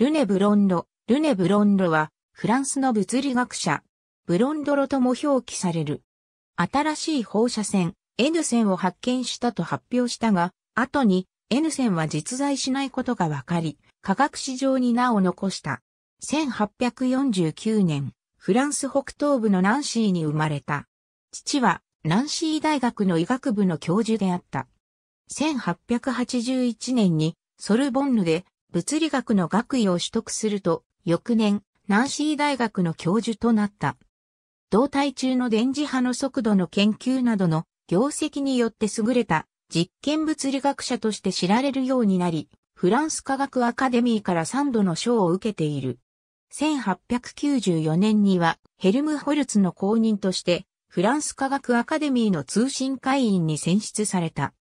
ルネ・ブロンロ。ルネ・ブロンロは、フランスの物理学者、ブロンドロとも表記される。新しい放射線、N 線を発見したと発表したが、後に N 線は実在しないことが分かり、科学史上に名を残した。1849年、フランス北東部のナンシーに生まれた。父は、ナンシー大学の医学部の教授であった。1881年に、ソルボンヌで物理学の学位を取得すると、翌年、ナンシー大学の教授となった。動体中の電磁波の速度の研究などの業績によって優れた実験物理学者として知られるようになり、フランス科学アカデミーから3度の賞を受けている。1894年にはヘルムホルツの公認としてフランス科学アカデミーの通信会員に選出された。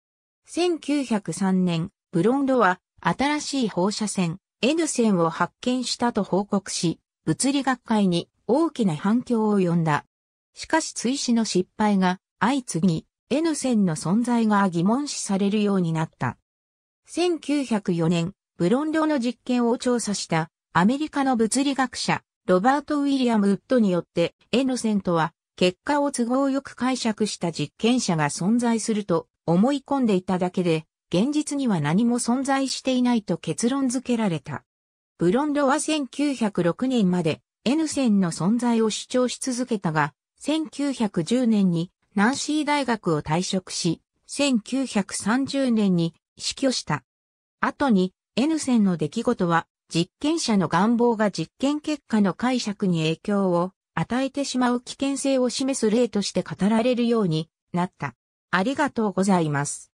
1903年、ブロンドは新しい放射線 N 線を発見したと報告し、物理学会に大きな反響を呼んだ。しかし追試の失敗が相次ぎ、N 線の存在が疑問視されるようになった。1904年、ブロンドの実験を調査したアメリカの物理学者、ロバート・ウィリアム・ウッドによって、N 線とは結果を都合よく解釈した実験者が存在すると思い込んでいただけで、現実には何も存在していないと結論付けられた。ブロンドは1906年まで N 線の存在を主張し続けたが、1910年にナンシー大学を退職し、1930年に死去した。後に N 線の出来事は実験者の願望が実験結果の解釈に影響を与えてしまう危険性を示す例として語られるようになった。ありがとうございます。